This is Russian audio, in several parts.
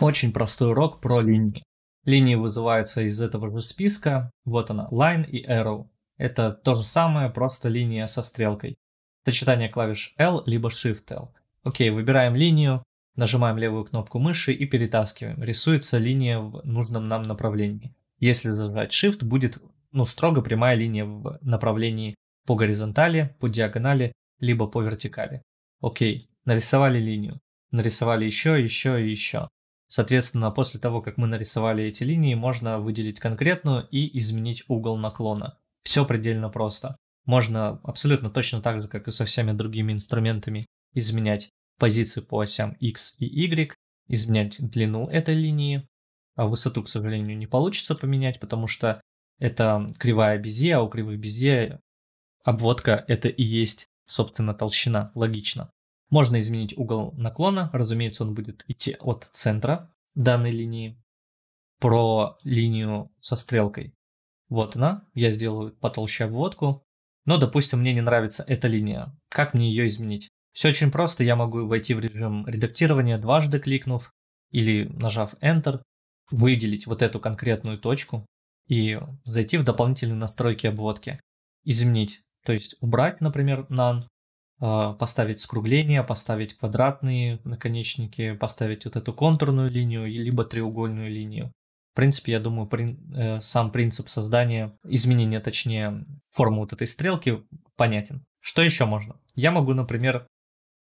Очень простой урок про линии. Линии вызываются из этого же списка. Вот она, line и arrow. Это то же самое, просто линия со стрелкой. Сочетание клавиш L либо Shift L. Окей, выбираем линию, нажимаем левую кнопку мыши и перетаскиваем. Рисуется линия в нужном нам направлении. Если зажать Shift, будет ну, строго прямая линия в направлении по горизонтали, по диагонали, либо по вертикали. Окей, нарисовали линию. Нарисовали еще, еще и еще. Соответственно, после того, как мы нарисовали эти линии, можно выделить конкретную и изменить угол наклона. Все предельно просто. Можно абсолютно точно так же, как и со всеми другими инструментами, изменять позиции по осям X и Y, изменять длину этой линии. А высоту, к сожалению, не получится поменять, потому что это кривая безе, а у кривых безе обводка это и есть, собственно, толщина. Логично. Можно изменить угол наклона, разумеется, он будет идти от центра данной линии про линию со стрелкой. Вот она, я сделаю потолще обводку. Но, допустим, мне не нравится эта линия. Как мне ее изменить? Все очень просто, я могу войти в режим редактирования, дважды кликнув или нажав Enter, выделить вот эту конкретную точку и зайти в дополнительные настройки обводки. Изменить, то есть убрать, например, none, а, поставить скругление, поставить квадратные наконечники, поставить вот эту контурную линию, либо треугольную линию. В принципе, я думаю, при, э, сам принцип создания, изменения, точнее, формы вот этой стрелки понятен. Что еще можно? Я могу, например,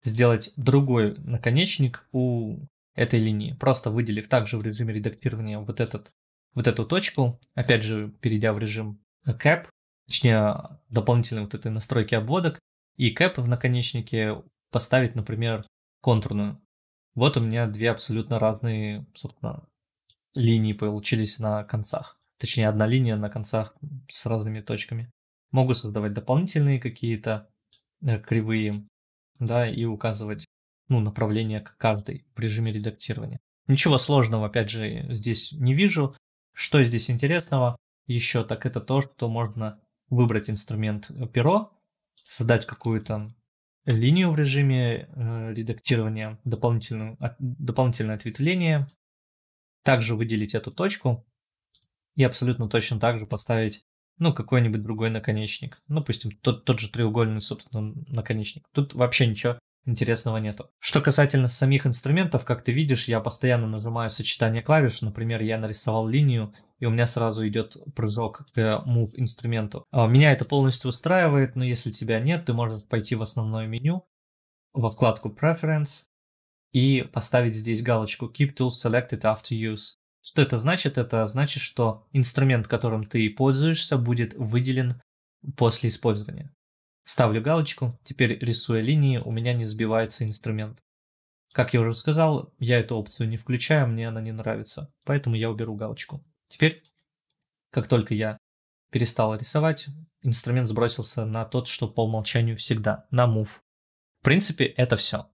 сделать другой наконечник у этой линии, просто выделив также в режиме редактирования вот, этот, вот эту точку, опять же, перейдя в режим cap, точнее, дополнительные вот этой настройки обводок, и кэп в наконечнике поставить, например, контурную. Вот у меня две абсолютно разные, собственно, линии получились на концах. Точнее, одна линия на концах с разными точками. Могу создавать дополнительные какие-то э, кривые, да, и указывать, ну, направление к каждой в режиме редактирования. Ничего сложного, опять же, здесь не вижу. Что здесь интересного еще, так это то, что можно выбрать инструмент э, перо, создать какую-то линию в режиме э, редактирования, дополнительную, от, а, дополнительное ответвление, также выделить эту точку и абсолютно точно так же поставить ну, какой-нибудь другой наконечник. Ну, допустим, тот, тот же треугольный, собственно, наконечник. Тут вообще ничего интересного нету. Что касательно самих инструментов, как ты видишь, я постоянно нажимаю сочетание клавиш. Например, я нарисовал линию, и у меня сразу идет прыжок к Move инструменту. А, меня это полностью устраивает, но если тебя нет, ты можешь пойти в основное меню, во вкладку Preference, и поставить здесь галочку Keep Tool Selected After Use. Что это значит? Это значит, что инструмент, которым ты пользуешься, будет выделен после использования. Ставлю галочку, теперь рисуя линии, у меня не сбивается инструмент. Как я уже сказал, я эту опцию не включаю, мне она не нравится, поэтому я уберу галочку. Теперь, как только я перестал рисовать, инструмент сбросился на тот, что по умолчанию всегда, на Move. В принципе, это все.